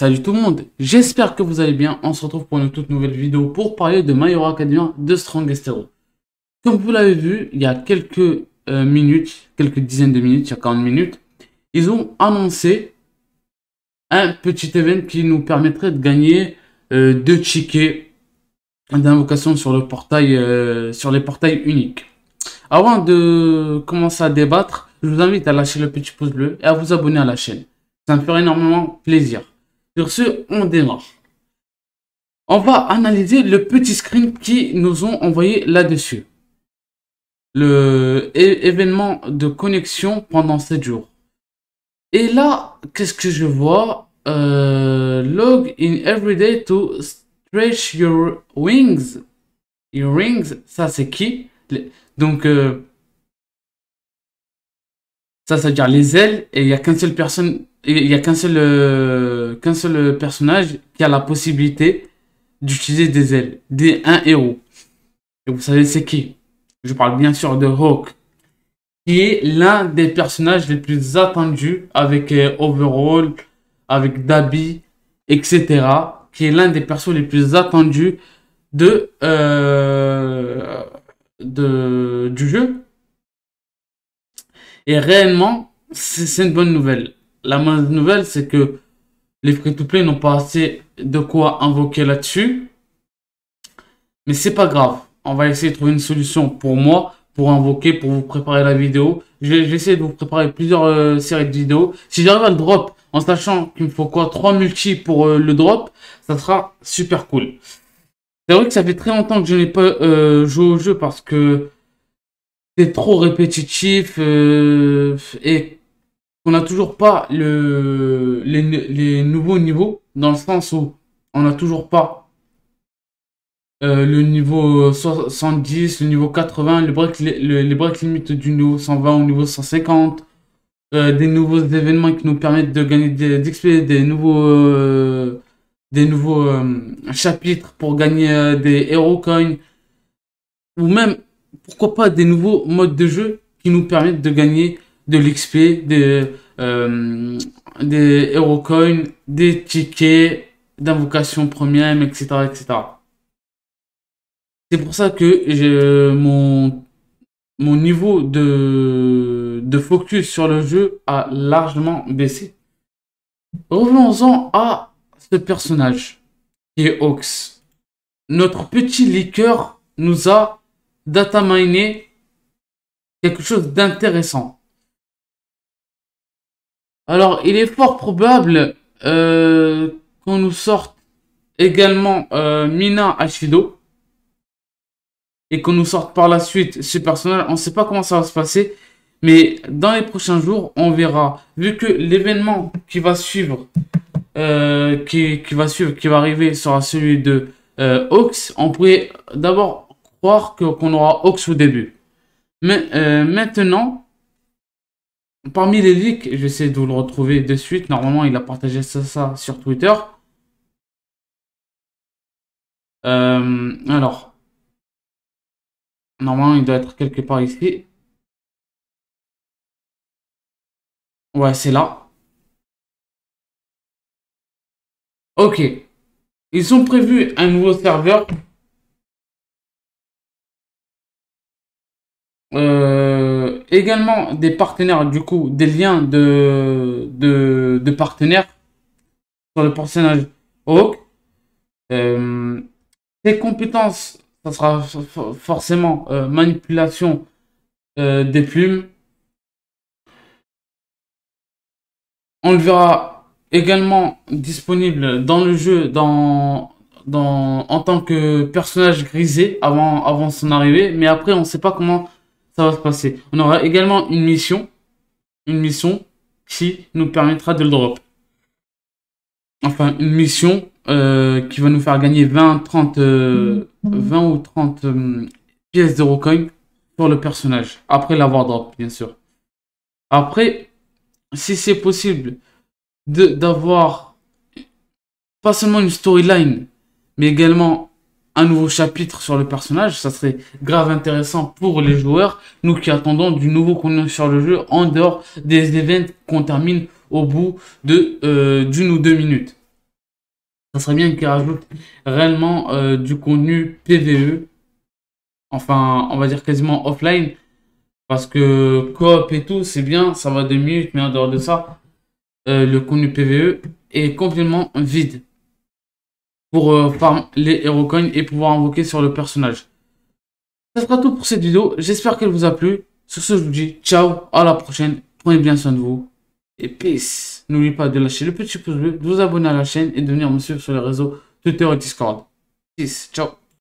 Salut tout le monde, j'espère que vous allez bien. On se retrouve pour une toute nouvelle vidéo pour parler de My Hero Academia de Strongest Hero. Comme vous l'avez vu, il y a quelques euh, minutes, quelques dizaines de minutes, il y a 40 minutes, ils ont annoncé un petit événement qui nous permettrait de gagner euh, deux tickets d'invocation sur le portail, euh, sur les portails uniques. Avant de commencer à débattre, je vous invite à lâcher le petit pouce bleu et à vous abonner à la chaîne. Ça me ferait énormément plaisir ce, on démarre. On va analyser le petit screen qui nous ont envoyé là-dessus. Le événement de connexion pendant 7 jours. Et là, qu'est-ce que je vois euh, Log in every day to stretch your wings. Your wings, ça c'est qui Donc, euh, ça, c'est à dire les ailes, et il n'y a qu'un seul personne, il y a qu'un seul, euh, qu'un seul personnage qui a la possibilité d'utiliser des ailes, des un héros. Et vous savez c'est qui Je parle bien sûr de Hawk, qui est l'un des personnages les plus attendus avec Overhaul Overall, avec Dabi, etc. Qui est l'un des persos les plus attendus de, euh, de du jeu et réellement, c'est une bonne nouvelle. La mauvaise nouvelle, c'est que les free-to-play n'ont pas assez de quoi invoquer là-dessus. Mais c'est pas grave. On va essayer de trouver une solution pour moi, pour invoquer, pour vous préparer la vidéo. vais essayé de vous préparer plusieurs euh, séries de vidéos. Si j'arrive à le drop, en sachant qu'il me faut quoi 3 multi pour euh, le drop, ça sera super cool. C'est vrai que ça fait très longtemps que je n'ai pas euh, joué au jeu parce que trop répétitif euh, et on n'a toujours pas le, les, nouveaux niveaux dans le sens où on n'a toujours pas euh, le niveau 70, le niveau 80, les breaks le, les break limites du niveau 120 au niveau 150, euh, des nouveaux événements qui nous permettent de gagner des, des nouveaux, des nouveaux chapitres pour gagner des hero coins ou même pourquoi pas des nouveaux modes de jeu qui nous permettent de gagner de l'XP, des, euh, des Hero Coins, des tickets d'invocation premium, etc. etc. C'est pour ça que mon, mon niveau de, de focus sur le jeu a largement baissé. Revenons-en à ce personnage qui est Ox. Notre petit liqueur nous a data miner quelque chose d'intéressant. Alors, il est fort probable euh, qu'on nous sorte également euh, Mina Ashido et qu'on nous sorte par la suite ce personnage. On ne sait pas comment ça va se passer, mais dans les prochains jours, on verra. Vu que l'événement qui va suivre, euh, qui, va suivre, qui va arriver sera celui de Hawks, on pourrait d'abord croire qu'on aura aux au début. Mais euh, maintenant, parmi les leaks, j'essaie de vous le retrouver de suite. Normalement, il a partagé ça, ça sur Twitter. Euh, alors, normalement, il doit être quelque part ici. Ouais, c'est là. Ok. Ils ont prévu un nouveau serveur Euh, également des partenaires, du coup, des liens de, de, partenaires sur le personnage Hawk. ses euh, compétences, ça sera forcément euh, manipulation des plumes. On le verra également disponible dans le jeu dans, dans, en tant que personnage grisé avant, avant son arrivée, mais après on ne sait pas comment va se passer. On aura également une mission, une mission qui nous permettra de le drop. Enfin, une mission euh, qui va nous faire gagner 20, 30, 20 ou 30 euh, pièces de rocoin pour le personnage, après l'avoir drop, bien sûr. Après, si c'est possible d'avoir pas seulement une storyline, mais également un nouveau chapitre sur le personnage, ça serait grave intéressant pour les joueurs, nous qui attendons du nouveau contenu sur le jeu en dehors des événements qu'on termine au bout de euh, d'une ou deux minutes. Ça serait bien qu'ils rajoutent réellement euh, du contenu PVE, enfin on va dire quasiment offline, parce que coop et tout c'est bien, ça va deux minutes, mais en dehors de ça, euh, le contenu PVE est complètement vide pour euh, farm les héros coins et pouvoir invoquer sur le personnage. Ça sera tout pour cette vidéo. J'espère qu'elle vous a plu. Sur ce, je vous dis ciao, à la prochaine. Prenez bien soin de vous. Et peace. N'oubliez pas de lâcher le petit pouce bleu, de vous abonner à la chaîne et de venir me suivre sur les réseaux Twitter et Discord. Peace. Ciao.